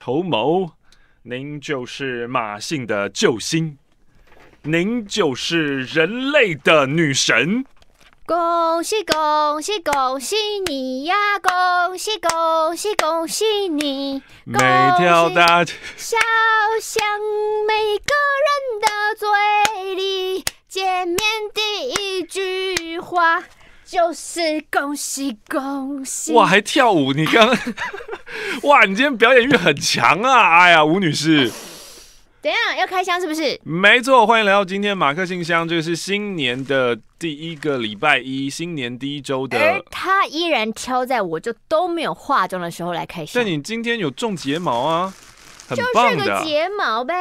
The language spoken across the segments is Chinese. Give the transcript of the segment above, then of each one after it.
头谋，您就是马姓的救星，您就是人类的女神。恭喜恭喜恭喜你呀！恭喜恭喜恭喜你！每条大街小巷，每个人的嘴里，见面第一句话。就是恭喜恭喜！哇，还跳舞？你刚刚 哇，你今天表演欲很强啊！哎呀，吴女士，一下要开箱是不是？没错，欢迎来到今天马克信箱。这个是新年的第一个礼拜一，新年第一周的。他依然挑在我就都没有化妆的时候来开箱。但你今天有种睫毛啊，很棒的睫毛呗。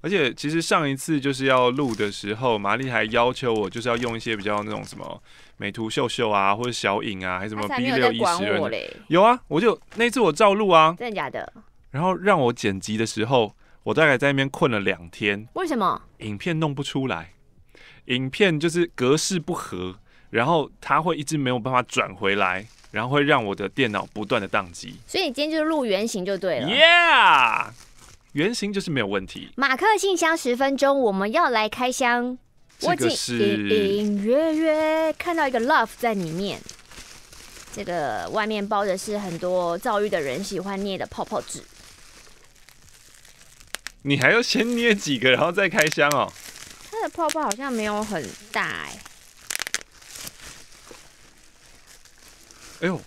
而且其实上一次就是要录的时候，玛丽还要求我就是要用一些比较那种什么。美图秀秀啊，或者小影啊，还什么 B 六一十，二，有啊，我就那次我照录啊，真的假的？然后让我剪辑的时候，我大概在那边困了两天。为什么？影片弄不出来，影片就是格式不合，然后它会一直没有办法转回来，然后会让我的电脑不断的宕机。所以你今天就录原型就对了。Yeah，原型就是没有问题。马克信箱十分钟，我们要来开箱。我隐隐隐约看到一个 love 在里面，这个外面包的是很多躁郁的人喜欢捏的泡泡纸。你还要先捏几个，然后再开箱哦。它的泡泡好像没有很大。哎呦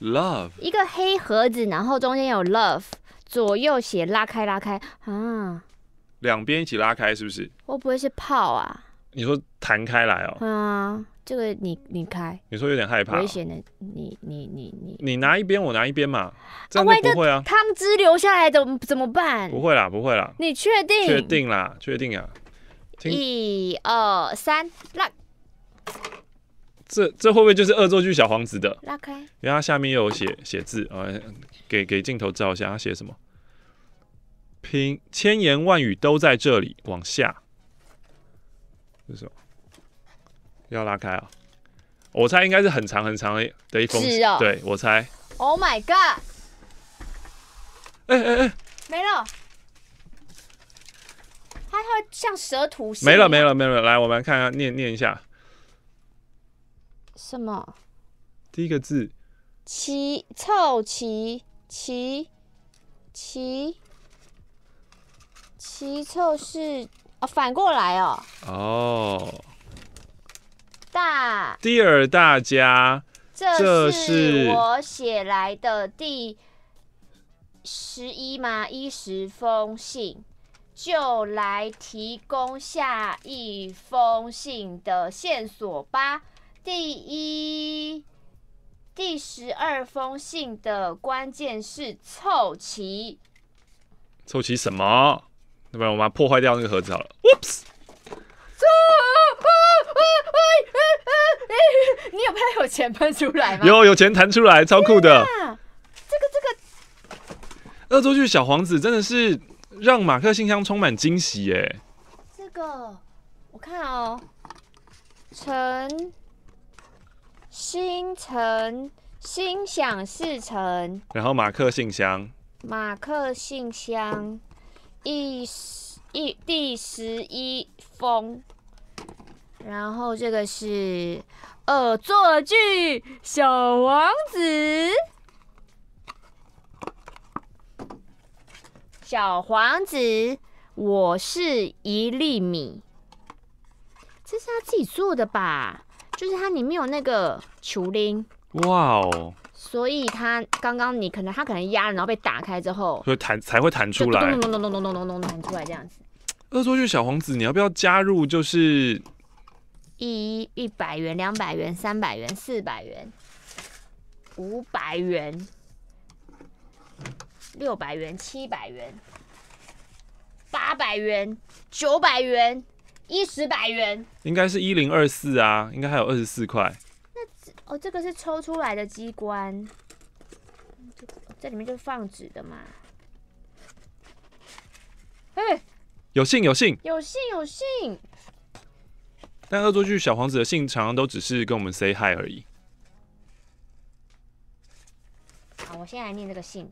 ，love！一个黑盒子，然后中间有 love，左右写拉开拉开啊，两边一起拉开是不是？我不会是泡啊？你说弹开来哦？啊，这个你你开。你说有点害怕，危险的。你你你你你拿一边，我拿一边嘛。会不会？会啊。汤汁流下来怎怎么办？不会啦，不会啦。你确定？确定啦，确定呀。一二三，拉。这这会不会就是恶作剧小皇子的拉开？因为他下面又有写写字啊，给给镜头照一下，他写什么？拼千言万语都在这里，往下。是什么？要拉开啊！我猜应该是很长很长的一封信。对，我猜。Oh my god！哎哎哎！没了。它会像蛇图形。没了没了没了！来，我们看看，念念一下。什么？第一个字。齐凑齐齐齐齐凑是哦，反过来哦。哦。第二大家，这是我写来的第十一嘛，一十封信，就来提供下一封信的线索吧。第一、第十二封信的关键是凑齐，凑齐什么？要不然我们破坏掉那个盒子好了。o o p s 你有拍，有钱喷出来吗？有有钱弹出来，超酷的！这个这个，恶作剧小皇子真的是让马克信箱充满惊喜耶！这个我看哦，成，心辰心想事成。然后马克信箱，马克信箱，一一第十一。风，然后这个是恶作剧小王子，小王子，我是一粒米，这是他自己做的吧？就是它里面有那个球铃，哇哦！所以它刚刚你可能它可能压，然后被打开之后，会弹才会弹出来，咚咚咚咚咚咚咚咚弹出来这样子。恶作剧小皇子，你要不要加入？就是一一百元、两百元、三百元、四百元、五百元、六百元、七百元、八百元、九百元、一十百元。应该是一零二四啊，应该还有二十四块。那哦，这个是抽出来的机关，这这里面就是放纸的嘛。有信有信，有信有信。但恶作剧小皇子的信常常都只是跟我们 say hi 而已。好，我先来念这个信。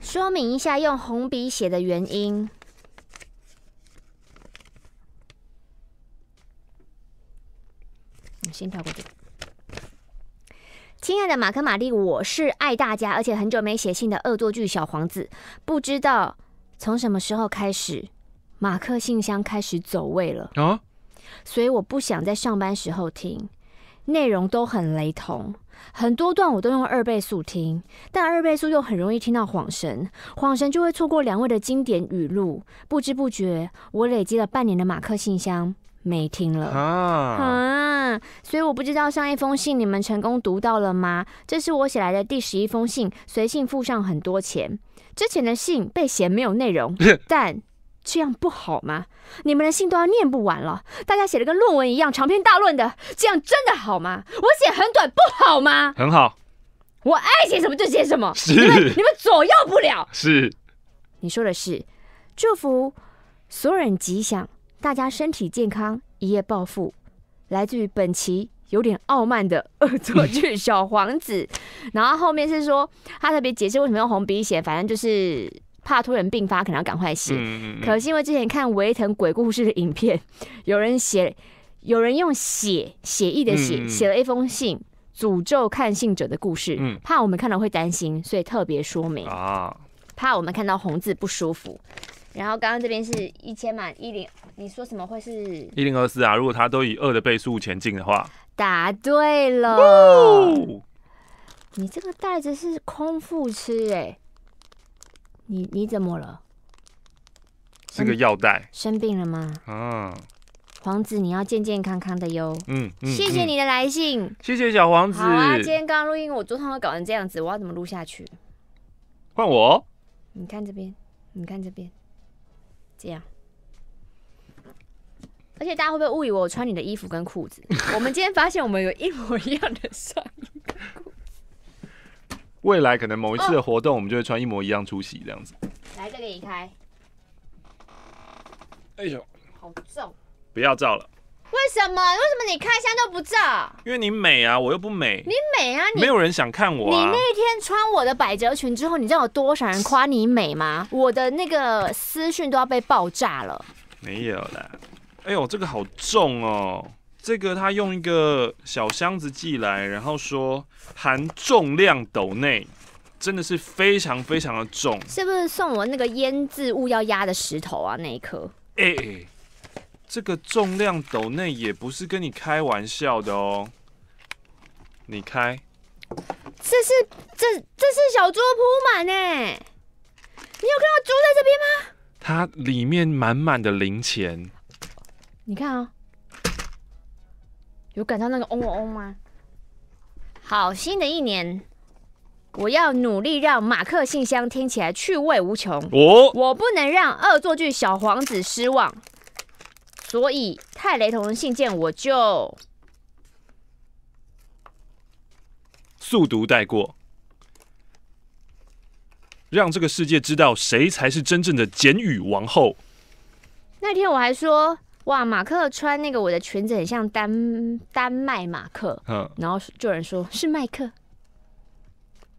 说明一下用红笔写的原因。我们先跳过这个。亲爱的马克·玛丽，我是爱大家，而且很久没写信的恶作剧小皇子。不知道从什么时候开始，马克信箱开始走位了啊！所以我不想在上班时候听，内容都很雷同，很多段我都用二倍速听，但二倍速又很容易听到晃神，晃神就会错过两位的经典语录。不知不觉，我累积了半年的马克信箱。没听了啊，所以我不知道上一封信你们成功读到了吗？这是我写来的第十一封信，随信附上很多钱。之前的信被嫌没有内容，但这样不好吗？你们的信都要念不完了，大家写的跟论文一样长篇大论的，这样真的好吗？我写很短不好吗？很好，我爱写什么就写什么，你们你们左右不了。是，你说的是，祝福所有人吉祥。大家身体健康，一夜暴富，来自于本期有点傲慢的恶作剧小皇子。然后后面是说他特别解释为什么用红笔写，反正就是怕突然病发，可能要赶快写。可是因为之前看《维腾鬼故事》的影片，有人写，有人用写写意的写，写了一封信，诅咒看信者的故事，怕我们看到会担心，所以特别说明啊，怕我们看到红字不舒服。然后刚刚这边是一千满一零，你说什么会是一零二四啊？如果他都以二的倍数前进的话，答对了。你这个袋子是空腹吃哎，你你怎么了？是个药袋生病了吗？啊，皇子你要健健康康的哟。嗯，谢谢你的来信，谢谢小皇子。好啊，今天刚刚录音，我桌上都搞成这样子，我要怎么录下去？换我。你看这边，你看这边。这样，而且大家会不会误以为我穿你的衣服跟裤子？我们今天发现我们有一模一样的上衣、裤子。未来可能某一次的活动，我们就会穿一模一样出席这样子。来，这个你开。哎呦，好重！不要照了。为什么？为什么你开箱都不照？因为你美啊，我又不美。你美啊，你没有人想看我。你那天穿我的百褶裙之后，你知道有多少人夸你美吗？我的那个私讯都要被爆炸了。没有啦。哎呦，这个好重哦！这个他用一个小箱子寄来，然后说含重量斗内，真的是非常非常的重。是不是送我那个腌制物要压的石头啊？那一颗。哎哎。这个重量斗内也不是跟你开玩笑的哦。你开，这是这这是小桌铺满呢。你有看到猪在这边吗？它里面满满的零钱。你看哦，有感到那个嗡嗡嗡吗？好，新的一年，我要努力让马克信箱听起来趣味无穷。我我不能让恶作剧小皇子失望。所以太雷同的信件，我就速读带过，让这个世界知道谁才是真正的简语王后。那天我还说，哇，马克穿那个我的裙子很像丹丹麦马克，嗯，然后就有人说是麦克，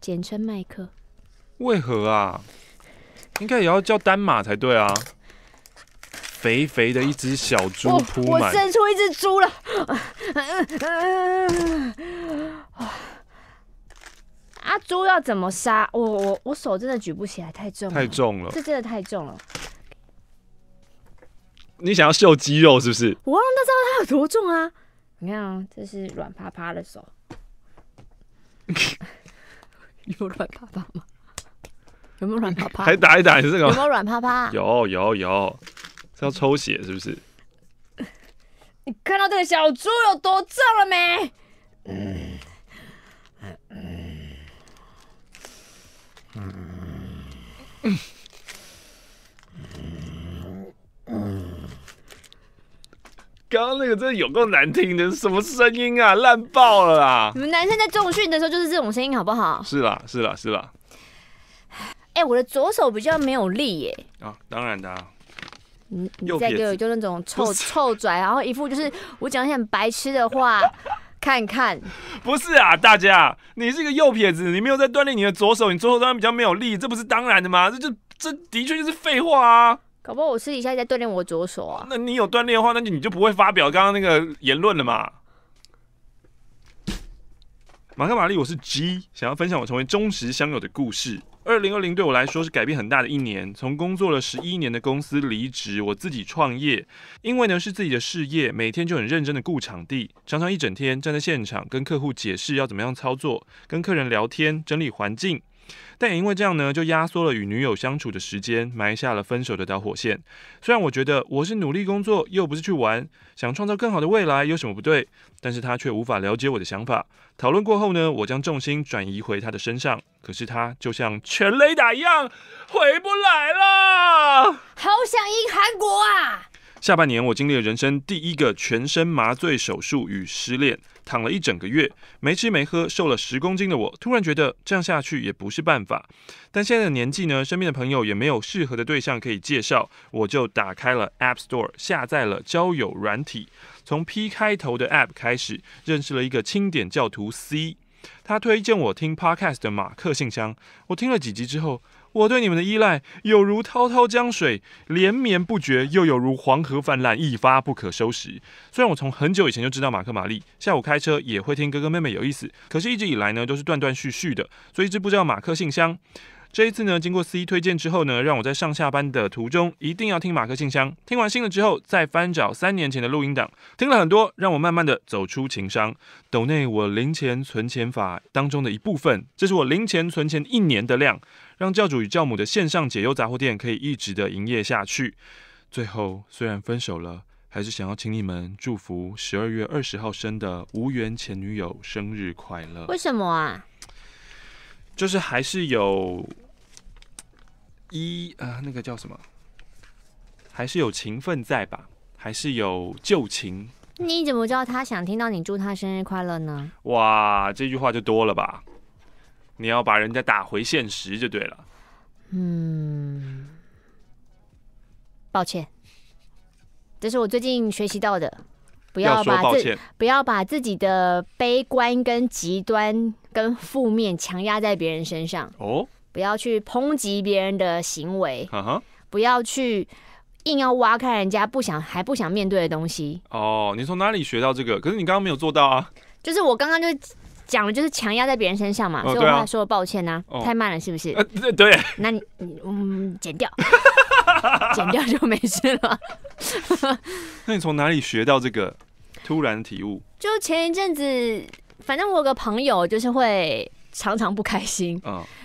简称麦克。为何啊？应该也要叫丹马才对啊。肥肥的一只小猪，我我生出一只猪了。啊阿猪要怎么杀？我我我手真的举不起来，太重，了，太重了，这真的太重了。你想要秀肌肉是不是？我让他知道它有多重啊！你看啊，这是软趴趴的手，有软趴趴吗？有没有软趴趴？还打一打你这个？有没有软趴趴？有有有。是要抽血是不是？你看到这个小猪有多重了没？嗯嗯嗯嗯刚刚那个真的有够难听的，什么声音啊？烂爆了啦！你们男生在重训的时候就是这种声音，好不好？是啦，是啦，是啦。哎，我的左手比较没有力耶。啊，当然的。你你再给我就那种臭臭拽，然后一副就是我讲一些白痴的话，看看。不是啊，大家，你是一个右撇子，你没有在锻炼你的左手，你左手当然比较没有力，这不是当然的吗？这就这的确就是废话啊。搞不好我私底下在锻炼我左手啊。那你有锻炼的话，那就你就不会发表刚刚那个言论了嘛。马克玛丽，我是 G，想要分享我成为忠实乡友的故事。二零二零对我来说是改变很大的一年，从工作了十一年的公司离职，我自己创业。因为呢是自己的事业，每天就很认真的顾场地，常常一整天站在现场跟客户解释要怎么样操作，跟客人聊天，整理环境。但也因为这样呢，就压缩了与女友相处的时间，埋下了分手的导火线。虽然我觉得我是努力工作，又不是去玩，想创造更好的未来有什么不对？但是他却无法了解我的想法。讨论过后呢，我将重心转移回他的身上，可是他就像全雷打一样回不来了。好想赢韩国啊！下半年我经历了人生第一个全身麻醉手术与失恋。躺了一整个月，没吃没喝，瘦了十公斤的我，突然觉得这样下去也不是办法。但现在的年纪呢，身边的朋友也没有适合的对象可以介绍，我就打开了 App Store，下载了交友软体，从 P 开头的 App 开始，认识了一个清点教徒 C，他推荐我听 Podcast 的《马克信箱》，我听了几集之后。我对你们的依赖，有如滔滔江水连绵不绝，又有如黄河泛滥一发不可收拾。虽然我从很久以前就知道马克、玛丽，下午开车也会听哥哥妹妹有意思，可是一直以来呢，都是断断续续的，所以一直不知道马克信箱。这一次呢，经过 C 推荐之后呢，让我在上下班的途中一定要听马克信箱。听完信了之后，再翻找三年前的录音档，听了很多，让我慢慢的走出情伤。斗内我零钱存钱法当中的一部分，这是我零钱存钱一年的量，让教主与教母的线上解忧杂货店可以一直的营业下去。最后虽然分手了，还是想要请你们祝福十二月二十号生的无缘前女友生日快乐。为什么啊？就是还是有一啊，那个叫什么，还是有情分在吧，还是有旧情。你怎么知道他想听到你祝他生日快乐呢？哇，这句话就多了吧？你要把人家打回现实就对了。嗯，抱歉，这是我最近学习到的。不要把自不要把自己的悲观、跟极端、跟负面强压在别人身上哦。不要去抨击别人的行为，不要去硬要挖开人家不想还不想面对的东西。哦，你从哪里学到这个？可是你刚刚没有做到啊。就是我刚刚就讲了，就是强压在别人身上嘛。所以我说抱歉啊、太慢了，是不是？对对。那你你嗯，剪掉，剪掉就没事了。那你从哪里学到这个？突然体悟，就前一阵子，反正我有个朋友，就是会常常不开心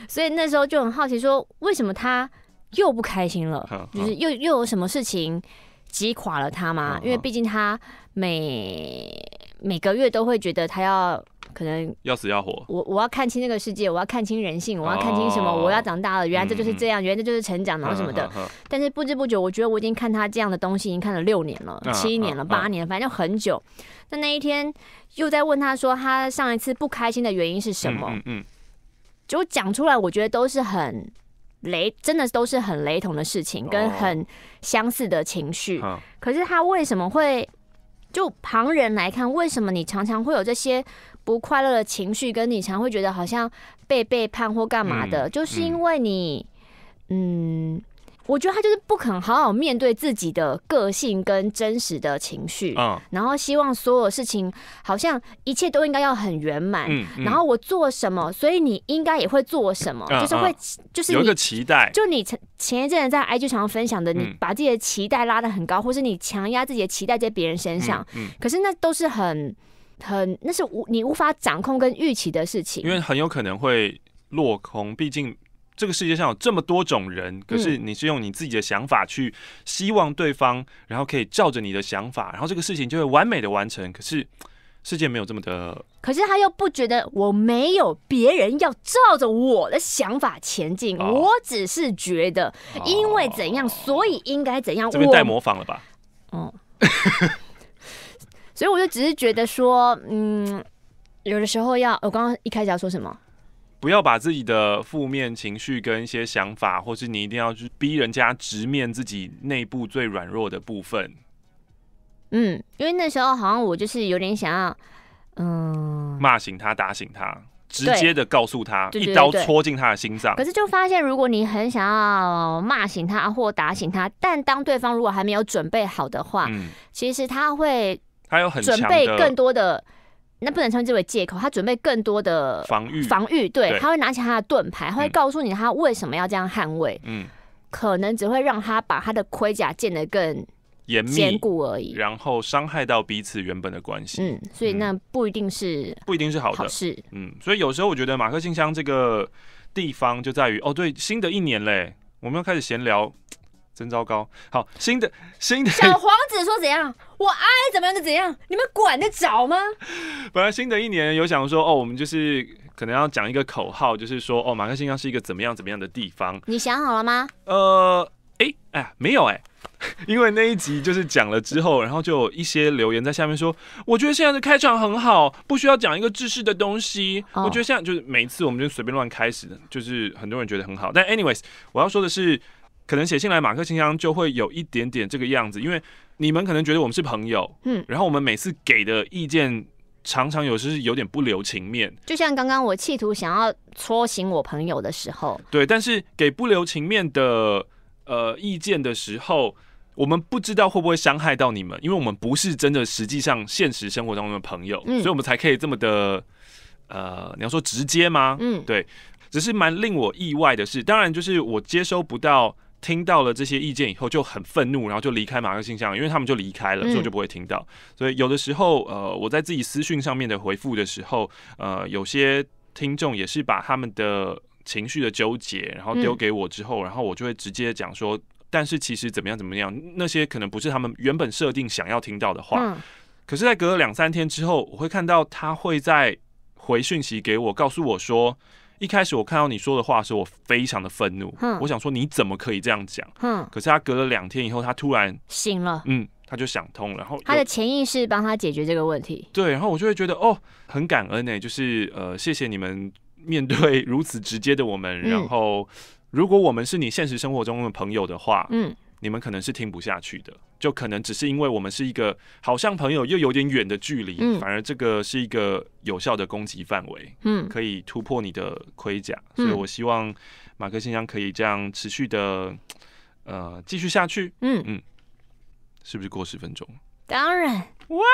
所以那时候就很好奇，说为什么他又不开心了？就是又又有什么事情击垮了他吗？因为毕竟他每每个月都会觉得他要。可能要死要活，我我要看清这个世界，我要看清人性，我要看清什么？我要长大了，原来这就是这样，原来这就是成长，然后什么的。但是不知不觉，我觉得我已经看他这样的东西已经看了六年了，七年了，八年，反正很久。那那一天又在问他说，他上一次不开心的原因是什么？嗯，就讲出来，我觉得都是很雷，真的都是很雷同的事情，跟很相似的情绪。可是他为什么会就旁人来看，为什么你常常会有这些？不快乐的情绪，跟你常会觉得好像被背叛或干嘛的，就是因为你，嗯，我觉得他就是不肯好好面对自己的个性跟真实的情绪，然后希望所有事情好像一切都应该要很圆满，然后我做什么，所以你应该也会做什么，就是会，就是有个期待。就你前前一阵子在 IG 上分享的，你把自己的期待拉的很高，或是你强压自己的期待在别人身上，可是那都是很。很，那是无你无法掌控跟预期的事情，因为很有可能会落空。毕竟这个世界上有这么多种人，可是你是用你自己的想法去希望对方，然后可以照着你的想法，然后这个事情就会完美的完成。可是世界没有这么的，可是他又不觉得我没有别人要照着我的想法前进，我只是觉得因为怎样，所以应该怎样。这边带模仿了吧？嗯。所以我就只是觉得说，嗯，有的时候要，我刚刚一开始要说什么？不要把自己的负面情绪跟一些想法，或是你一定要去逼人家直面自己内部最软弱的部分。嗯，因为那时候好像我就是有点想要，嗯，骂醒他，打醒他，直接的告诉他，一刀戳进他的心脏。可是就发现，如果你很想要骂醒他或打醒他，但当对方如果还没有准备好的话，其实他会。还有很准备更多的，那不能称之为借口。他准备更多的防御，防御，对，他会拿起他的盾牌，他会告诉你他为什么要这样捍卫。嗯，可能只会让他把他的盔甲建得更严密坚固而已，然后伤害到彼此原本的关系。嗯，所以那不一定是不一定是好事。嗯，所以有时候我觉得马克信箱这个地方就在于哦，对，新的一年嘞，我们要开始闲聊。真糟糕！好，新的新的小皇子说怎样，我爱怎么样就怎样，你们管得着吗？本来新的一年有想说哦，我们就是可能要讲一个口号，就是说哦，马克新乡是一个怎么样怎么样的地方。你想好了吗？呃，哎哎，没有哎，因为那一集就是讲了之后，然后就有一些留言在下面说，我觉得现在的开场很好，不需要讲一个知识的东西。我觉得现在就是每一次我们就随便乱开始的，就是很多人觉得很好。但 anyways，我要说的是。可能写信来，马克信箱就会有一点点这个样子，因为你们可能觉得我们是朋友，嗯，然后我们每次给的意见，常常有时是有点不留情面，就像刚刚我企图想要戳醒我朋友的时候，对，但是给不留情面的呃意见的时候，我们不知道会不会伤害到你们，因为我们不是真的实际上现实生活当中的朋友，嗯，所以我们才可以这么的呃，你要说直接吗？嗯，对，只是蛮令我意外的是，当然就是我接收不到。听到了这些意见以后就很愤怒，然后就离开马克信箱，因为他们就离开了，所以就不会听到。所以有的时候，呃，我在自己私讯上面的回复的时候，呃，有些听众也是把他们的情绪的纠结，然后丢给我之后，然后我就会直接讲说，但是其实怎么样怎么样，那些可能不是他们原本设定想要听到的话。可是，在隔了两三天之后，我会看到他会在回讯息给我，告诉我说。一开始我看到你说的话时，候，我非常的愤怒。嗯，我想说你怎么可以这样讲？嗯，可是他隔了两天以后，他突然醒了。嗯，他就想通了，然后他的潜意识帮他解决这个问题。对，然后我就会觉得哦，很感恩呢，就是呃，谢谢你们面对如此直接的我们。然后，如果我们是你现实生活中的朋友的话，嗯，你们可能是听不下去的。就可能只是因为我们是一个好像朋友又有点远的距离，反而这个是一个有效的攻击范围，嗯，可以突破你的盔甲。所以我希望马克先生可以这样持续的呃继续下去。嗯嗯，是不是过十分钟？当然，What？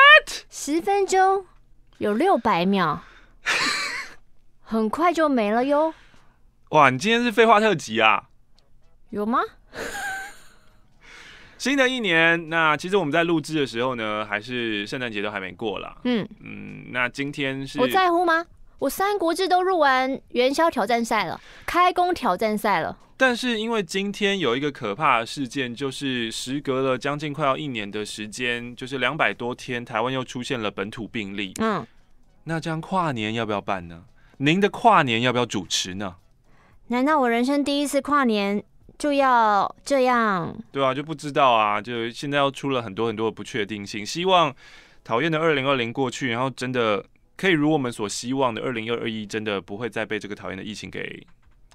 十分钟有六百秒，很快就没了哟。哇，你今天是废话特辑啊？有吗？新的一年，那其实我们在录制的时候呢，还是圣诞节都还没过了。嗯嗯，那今天是我在乎吗？我三国志都入完元宵挑战赛了，开工挑战赛了。但是因为今天有一个可怕的事件，就是时隔了将近快要一年的时间，就是两百多天，台湾又出现了本土病例。嗯，那这样跨年要不要办呢？您的跨年要不要主持呢？难道我人生第一次跨年？就要这样，对啊，就不知道啊，就现在要出了很多很多的不确定性。希望讨厌的二零二零过去，然后真的可以如我们所希望的二零二二一，真的不会再被这个讨厌的疫情给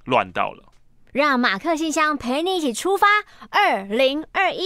乱到了。让马克信箱陪你一起出发二零二一。